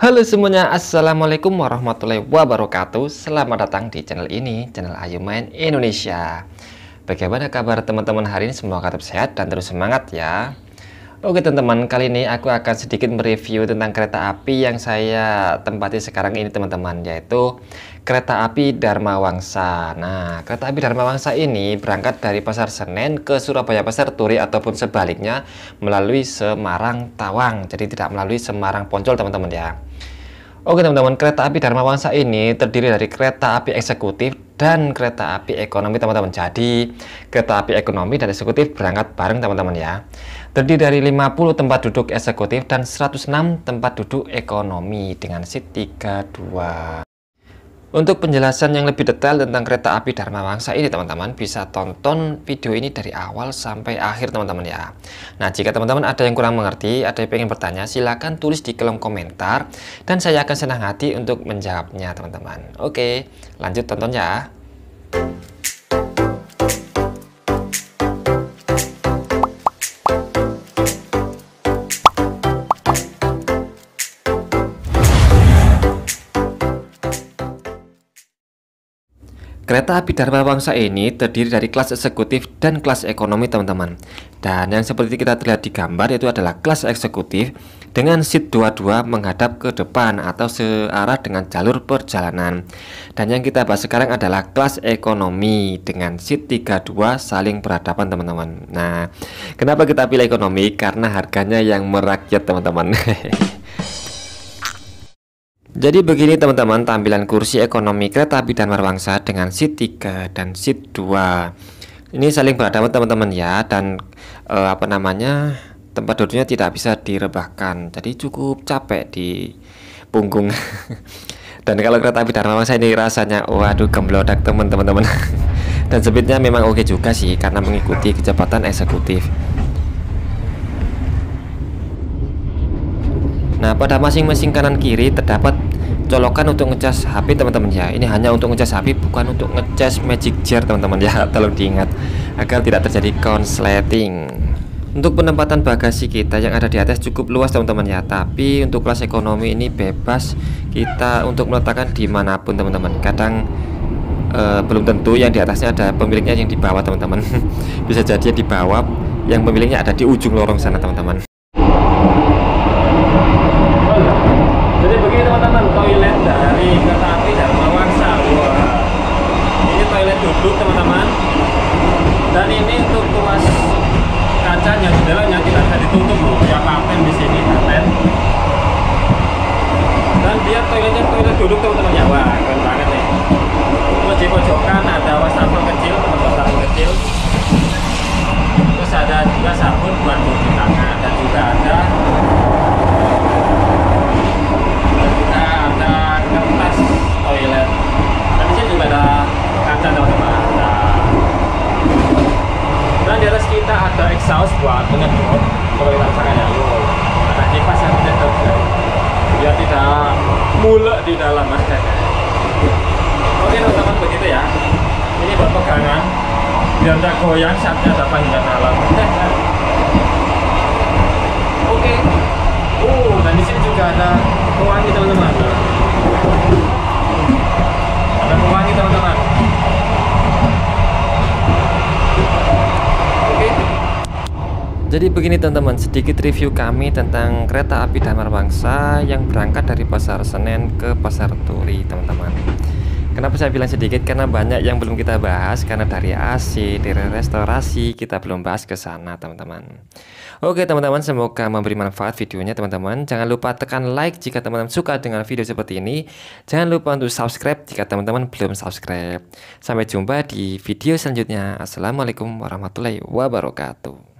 Halo semuanya, Assalamualaikum warahmatullahi wabarakatuh Selamat datang di channel ini, channel Ayu Main Indonesia Bagaimana kabar teman-teman hari ini? Semoga tetap sehat dan terus semangat ya Oke teman-teman, kali ini aku akan sedikit mereview tentang kereta api yang saya tempati sekarang ini teman-teman, yaitu kereta api Dharma Wangsa. Nah, kereta api Dharma Wangsa ini berangkat dari Pasar Senen ke Surabaya Pasar Turi ataupun sebaliknya melalui Semarang Tawang, jadi tidak melalui Semarang Poncol teman-teman ya. Oke teman-teman, kereta api Dharma Wangsa ini terdiri dari kereta api eksekutif dan kereta api ekonomi teman-teman. Jadi, kereta api ekonomi dan eksekutif berangkat bareng teman-teman ya terdiri dari 50 tempat duduk eksekutif dan 106 tempat duduk ekonomi dengan seat 32. Untuk penjelasan yang lebih detail tentang kereta api Dharma Wangsa ini teman-teman bisa tonton video ini dari awal sampai akhir teman-teman ya Nah jika teman-teman ada yang kurang mengerti, ada yang ingin bertanya silahkan tulis di kolom komentar Dan saya akan senang hati untuk menjawabnya teman-teman Oke lanjut tonton ya Kereta api Dharma Wangsa ini terdiri dari kelas eksekutif dan kelas ekonomi teman-teman Dan yang seperti kita lihat di gambar itu adalah kelas eksekutif dengan seat 22 menghadap ke depan atau searah dengan jalur perjalanan Dan yang kita bahas sekarang adalah kelas ekonomi dengan seat 32 saling berhadapan teman-teman Nah kenapa kita pilih ekonomi? Karena harganya yang merakyat teman-teman Jadi begini teman-teman tampilan kursi ekonomi kereta api Dharma Wangsa dengan seat 3 dan seat 2 Ini saling berhadapan teman-teman ya dan e, apa namanya tempat duduknya tidak bisa direbahkan Jadi cukup capek di punggung Dan kalau kereta api Dharma Wangsa ini rasanya waduh gemblodak teman-teman Dan speednya memang oke juga sih karena mengikuti kecepatan eksekutif Nah pada masing-masing kanan kiri terdapat colokan untuk ngecas HP teman-teman ya ini hanya untuk ngecas HP bukan untuk ngecas magic jar teman-teman ya tolong diingat agar tidak terjadi konsleting untuk penempatan bagasi kita yang ada di atas cukup luas teman-teman ya tapi untuk kelas ekonomi ini bebas kita untuk meletakkan dimanapun teman-teman kadang uh, belum tentu yang di atasnya ada pemiliknya yang di bawah teman-teman bisa jadi di bawah yang pemiliknya ada di ujung lorong sana teman-teman di dalam mas oke teman-teman begitu ya ini buat pegangan biar tidak goyang saatnya dapat panggilan dalam oke uh dan di sini juga ada ruang gitu Jadi begini teman-teman, sedikit review kami tentang kereta api Damar Bangsa yang berangkat dari Pasar Senen ke Pasar Turi, teman-teman. Kenapa saya bilang sedikit? Karena banyak yang belum kita bahas karena dari AC, dari restorasi kita belum bahas ke sana, teman-teman. Oke, teman-teman, semoga memberi manfaat videonya, teman-teman. Jangan lupa tekan like jika teman-teman suka dengan video seperti ini. Jangan lupa untuk subscribe jika teman-teman belum subscribe. Sampai jumpa di video selanjutnya. Assalamualaikum warahmatullahi wabarakatuh.